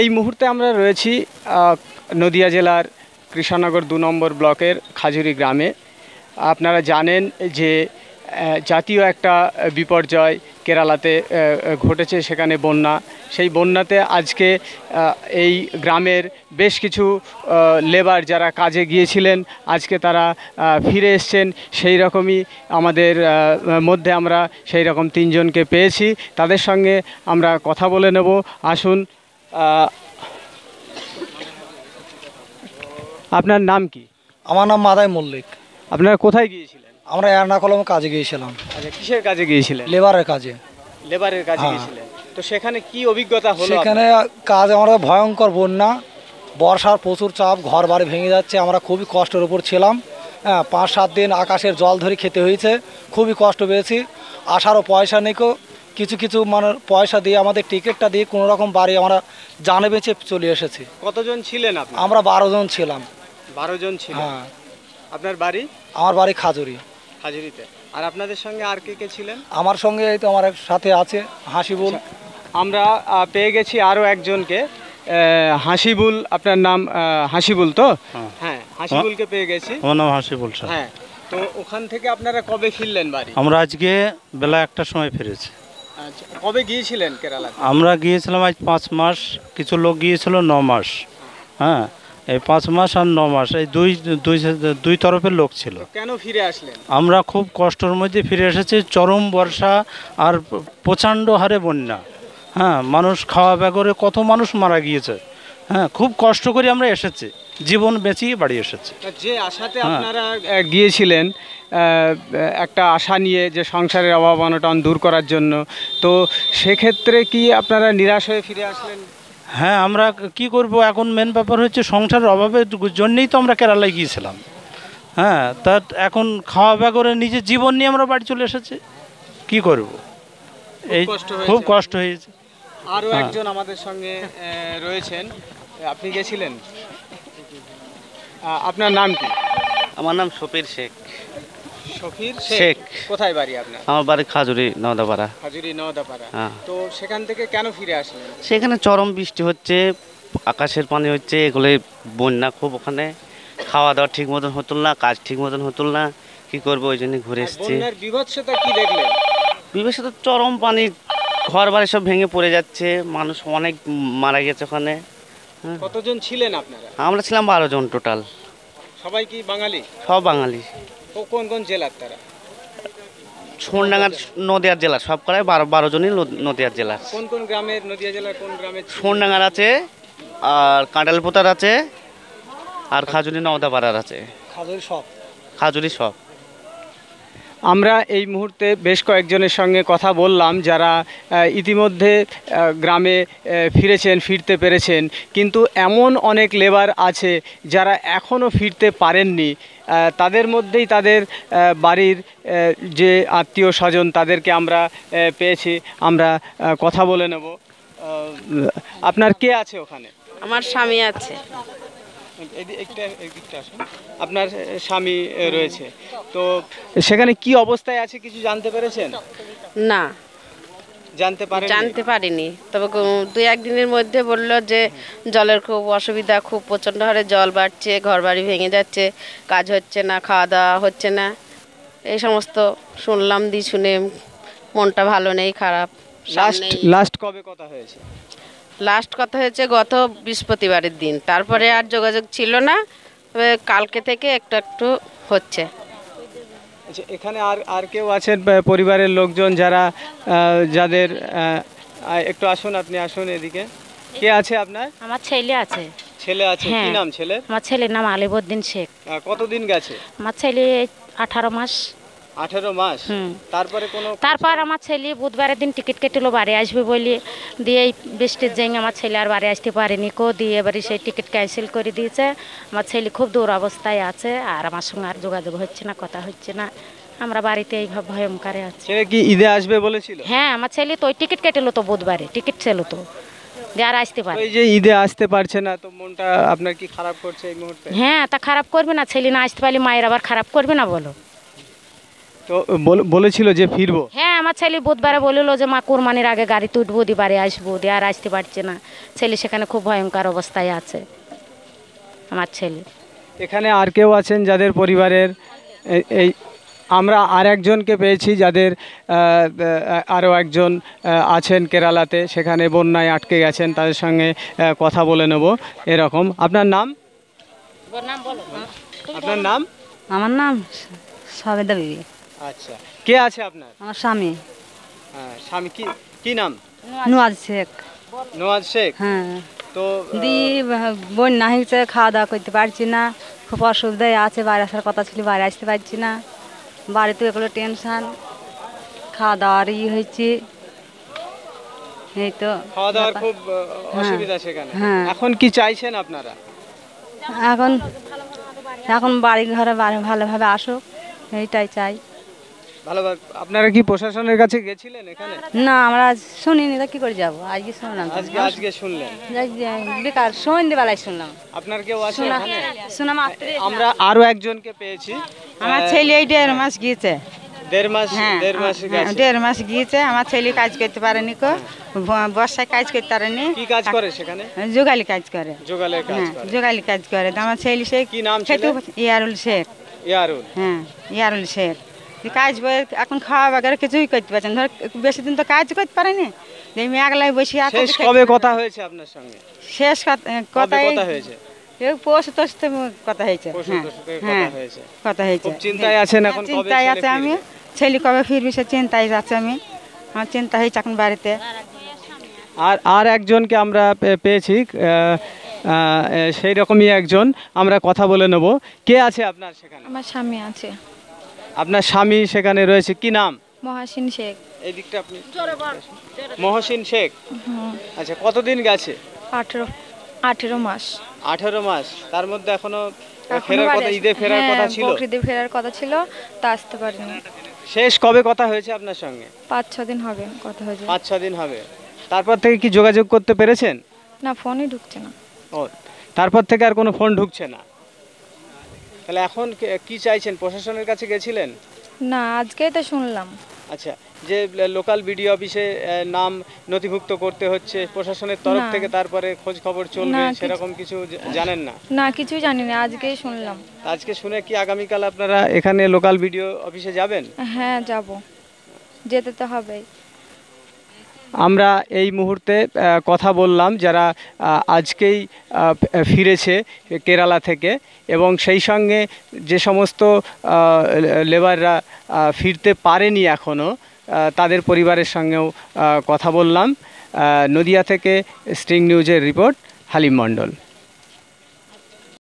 এই মুহূর্তে আমরা রয়েছি নদিয়া জেলার কৃষ্ণনগর দু নম্বর ব্লকের খাজুরি গ্রামে আপনারা জানেন যে জাতীয় একটা বিপর্যয় কেরালাতে ঘটেছে সেখানে বন্যা সেই বন্যাতে আজকে এই গ্রামের বেশ কিছু লেবার যারা কাজে গিয়েছিলেন আজকে তারা ফিরে এসছেন সেই রকমই আমাদের মধ্যে আমরা সেই রকম তিনজনকে পেয়েছি তাদের সঙ্গে আমরা কথা বলে নেব আসুন আপনার নাম কি আমার নাম মাদাই মল্লিক আপনারা কোথায় গিয়েছিলেন আমরা এর্নাকুলামে কাজে গিয়েছিলাম আচ্ছা কিসের কাজে গিয়েছিলেন লেবারের কাজে লেবারের কাজে হ্যাঁ। গিয়েছিলেন তো সেখানে কি অভিজ্ঞতা হলো সেখানে কাজ আমরা ভয়ঙ্কর বন্যা বর্ষার প্রচুর চাপ ঘর বাড়ি ভেঙে যাচ্ছে আমরা খুবই কষ্টের উপর ছিলাম হ্যাঁ পাঁচ সাত দিন আকাশের জল ধরে খেতে হয়েছে খুবই কষ্ট পেয়েছি আসারও পয়সা নেই কো- কিছু কিছু মানে পয়সা দিয়ে আমাদের টিকিটটা দিয়ে কোনো রকম বাড়ি আমরা জানে বেঁচে চলে এসেছি কতজন ছিলেন আমরা বারো জন ছিলাম বারো জন ছিল হ্যাঁ আপনার বাড়ি আমার বাড়ি খাজুরি হাজুরিতে আর আপনাদের সঙ্গে আর কে কে ছিলেন আমার সঙ্গে এই তো আমার এক সাথে আছে হাসিবুল আচ্ছা, আমরা পেয়ে গেছি আরও একজনকে হাসিবুল আপনার নাম হাসিবুল তো হ্যাঁ।, হ্যাঁ হাসিবুলকে পেয়ে গেছি আমার নাম হাসিবুল হ্যাঁ তো ওখান থেকে আপনারা কবে ফিরলেন বাড়ি আমরা আজকে বেলা একটার সময় ফিরেছি আচ্ছা কবে গিয়েছিলেন কেরালা আমরা গিয়েছিলাম আজ পাঁচ মাস কিছু লোক গিয়েছিল ন মাস হ্যাঁ এই পাঁচ মাস আর ন মাস এই দুই দুই দুই তরফের লোক ছিল কেন ফিরে আসলেন আমরা খুব কষ্টর মধ্যে ফিরে এসেছি চরম বর্ষা আর প্রচণ্ড হারে বন্যা হ্যাঁ মানুষ খাওয়া ব্যাগরে কত মানুষ মারা গিয়েছে হ্যাঁ খুব কষ্ট করে আমরা এসেছি জীবন বেঁচিয়ে বাড়ি এসেছে যে আশাতে হ্যাঁ। আপনারা গিয়েছিলেন একটা আশা নিয়ে যে সংসারের অভাব অনটন দূর করার জন্য তো সেক্ষেত্রে কি আপনারা নিরাশ হয়ে ফিরে আসলেন হ্যাঁ আমরা কি করব এখন মেন ব্যাপার হচ্ছে সংসারের অভাবের জন্যেই তো আমরা কেরালায় গিয়েছিলাম হ্যাঁ তা এখন খাওয়া দাওয়া করে নিজের জীবন নিয়ে আমরা বাড়ি চলে এসেছি কি করব এই খুব কষ্ট হয়েছে আরও হ্যাঁ। একজন আমাদের সঙ্গে রয়েছেন আপনি গেছিলেন আপনার নাম কি আমার নাম সফির শেখ শফির শেখ কোথায় বাড়ি আপনার আমার বাড়ি খাজুরি নওদাপাড়া খাজুরি নওদাপাড়া হ্যাঁ। তো সেখান থেকে কেন ফিরে আসলেন সেখানে চরম বৃষ্টি হচ্ছে আকাশের পানি হচ্ছে এগুলো বন্যা খুব ওখানে খাওয়া দাওয়া ঠিক মতন হতো না কাজ ঠিক মতন হতো না কি করব ওই জন্য ঘুরে এসেছি বিভৎসতা কি দেখলেন বিভৎসতা চরম পানি ঘর বাড়ি সব ভেঙে পড়ে যাচ্ছে মানুষ অনেক মারা গেছে ওখানে কতজন ছিলেন আপনারা আমরা ছিলাম বারো জন টোটাল সবাই কি বাঙালি সব বাঙালি কোন কোন জেলার তারা সোনডাঙ্গার নদিয়ার জেলা সব করায় বারো বারো জনই নদিয়ার জেলা কোন কোন গ্রামের নদিয়া জেলার কোন গ্রামের সোনডাঙ্গার আছে আর কাঁটালপোতার আছে আর খাজুরি নওদাপাড়ার আছে খাজুরি সব খাজুরি সব আমরা এই মুহূর্তে বেশ কয়েকজনের সঙ্গে কথা বললাম যারা ইতিমধ্যে গ্রামে ফিরেছেন ফিরতে পেরেছেন কিন্তু এমন অনেক লেবার আছে যারা এখনও ফিরতে পারেননি তাদের মধ্যেই তাদের বাড়ির যে আত্মীয় স্বজন তাদেরকে আমরা পেয়েছি আমরা কথা বলে নেব আপনার কে আছে ওখানে আমার স্বামী আছে আপনার স্বামী রয়েছে তো সেখানে কি অবস্থায় আছে কিছু জানতে পেরেছেন না জানতে পারেন জানতে পারিনি তবে দুই একদিনের মধ্যে বলল যে জলের খুব অসুবিধা খুব প্রচণ্ড হারে জল বাড়ছে ঘর বাড়ি ভেঙে যাচ্ছে কাজ হচ্ছে না খাওয়া দাওয়া হচ্ছে না এই সমস্ত শুনলাম দি শুনে মনটা ভালো নেই খারাপ লাস্ট লাস্ট কবে কথা হয়েছে লাস্ট কথা হয়েছে গত বৃহস্পতিবারের দিন তারপরে আর যোগাযোগ ছিল না তবে কালকে থেকে একটু একটু হচ্ছে আচ্ছা এখানে আর আর কেউ আছেন পরিবারের লোকজন যারা যাদের একটু আসুন আপনি আসুন এদিকে কে আছে আপনার আমার ছেলে আছে ছেলে আছে কি হ্যাঁ। নাম ছেলে আমার ছেলের নাম আলিবদ্দিন শেখ কতদিন গেছে আমার ছেলে আঠারো মাস আঠেরো মাস তারপরে কোনো তারপর আমার ছেলে বুধবারের দিন টিকিট কেটেলো বাড়ি আসবে বলি দিয়ে এই বৃষ্টির জন্য আমার ছেলে আর বাড়ি আসতে পারেনি কো দিয়ে এবারে সেই টিকিট ক্যান্সেল করে দিয়েছে আমার ছেলে খুব দূর অবস্থায় আছে আর আমার সঙ্গে আর যোগাযোগ হচ্ছে না কথা হচ্ছে না আমরা বাড়িতে এইভাবে ভয়ঙ্করে আছি কি ঈদে আসবে বলেছিল হ্যাঁ আমার ছেলে তো ওই টিকিট কেটেলো তো বুধবারে টিকিট ছিল তো আর আসতে পারে যে ঈদে আসতে পারছে না তো মনটা আপনার হ্যাঁ তা খারাপ করবে না ছেলে না আসতে পারলে মায়ের আবার খারাপ করবে না বলো তো বলেছিল যে ফিরবো হ্যাঁ আমার ছেলে বুধবারে বলিল যে মা কোরবানির আগে গাড়ি তুটবো দি বাড়ি আসবো দিয়ে আর আসতে পারছে না ছেলে সেখানে খুব ভয়ঙ্কর অবস্থায় আছে আমার ছেলে এখানে আর কেউ আছেন যাদের পরিবারের এই আমরা আর একজনকে পেয়েছি যাদের আরও একজন আছেন কেরালাতে সেখানে বন্যায় আটকে গেছেন তাদের সঙ্গে কথা বলে নেব এরকম আপনার নাম হ্যাঁ। আপনার নাম আমার নাম সবেদা বিবি আচ্ছা কে আছে আপনার আমার স্বামী হ্যাঁ স্বামী কি কি নাম নওয়াজ শেখ নওয়াজ শেখ হ্যাঁ তো দি বন্যা হয়েছে খাওয়া দাওয়া করতে পারছি না খুব অসুবিধায় আছে বাইরে আসার কথা ছিল বাইরে আসতে পারছি না বাড়িতে এগুলো টেনশান খাওয়া দাওয়ার ই হয়েছে এই তো খাওয়া দাওয়ার খুব হ্যাঁ। অসুবিধা সেখানে হ্যাঁ। এখন কি চাইছেন আপনারা এখন এখন বাড়ি ঘরে ভালোভাবে আসুক এইটাই চাই আপনারা কি প্রশাসনের কাছে গেছিলেন এখানে না আমরা শুনিনি তা কি করে যাব আজকে শুনলাম আজকে আজকে শুনলেন বেকার সন্ধ্যেবেলায় শুনলাম আপনার কেউ আছে এখানে আমরা আরো একজনকে পেয়েছি আমার ছেলে এই দেড় মাস গিয়েছে দেড় মাস হ্যাঁ, দেড় মাস হ্যাঁ, দেড় মাস গিয়েছে আমার ছেলে কাজ করতে পারেনি কো বর্ষায় কাজ করতে পারেনি কি কাজ করে সেখানে যোগালি কাজ করে হ্যাঁ, যোগালি কাজ করে আমার ছেলে সে কি নাম শেখ ইয়ারুল শেখ ইয়ারুল হ্যাঁ ইয়ারুল শেখ কাজ এখন খাওয়া বাগার কিছুই করতে পারছেন ধর বেশি দিন তো কাজ করতে পারেনি এই মেঘলায় বসে আছে কবে কথা হয়েছে আপনার সঙ্গে শেষ কথা হ্যাঁ, হ্যাঁ, কথা হয়েছে কথা হয়েছে হ্যাঁ কথা হয়েছে চিন্তায় চিন্তায় আছে আমি ছেলে কবে ফিরবি সে চিন্তায় আমি এখন বাড়িতে আর আর একজনকে আমরা পেয়েছি সেই রকমই একজন আমরা কথা বলে নেবো কে আছে আপনার সেখানে আমার স্বামী আছে আপনার স্বামী সেখানে রয়েছে কি নাম মহাসিন শেখ এই দিকটা আপনি মহাসিন শেখ আচ্ছা কতদিন গেছে আঠেরো আঠেরো মাস আঠেরো মাস তার মধ্যে এখনো ফেরার কথা ঈদে ফেরার হ্যাঁ, কথা ছিল ঈদে ফেরার কথা ছিল তা আসতে শেষ কবে কথা হয়েছে আপনার সঙ্গে পাঁচ ছ দিন হবে কথা হয়েছে পাঁচ ছ দিন হবে তারপর থেকে কি যোগাযোগ করতে পেরেছেন না ফোনই ঢুকছে না ও তারপর থেকে আর কোনো ফোন ঢুকছে না তাহলে এখন কি চাইছেন প্রশাসনের কাছে গেছিলেন না আজকেই তো শুনলাম আচ্ছা যে লোকাল বিডিও অফিসে নাম নথিভুক্ত করতে হচ্ছে প্রশাসনের তরফ থেকে তারপরে খোঁজ খবর চলবে সেরকম কিছু জানেন না না কিছু জানি না আজকেই শুনলাম আজকে শুনে কি আগামীকাল আপনারা এখানে লোকাল বিডিও অফিসে যাবেন হ্যাঁ যাব যেতে তো হবেই আমরা এই মুহূর্তে কথা বললাম যারা আজকেই ফিরেছে কেরালা থেকে এবং সেই সঙ্গে যে সমস্ত লেবাররা ফিরতে পারেনি এখনও তাদের পরিবারের সঙ্গেও কথা বললাম নদিয়া থেকে স্ট্রিং নিউজের রিপোর্ট হালিম মণ্ডল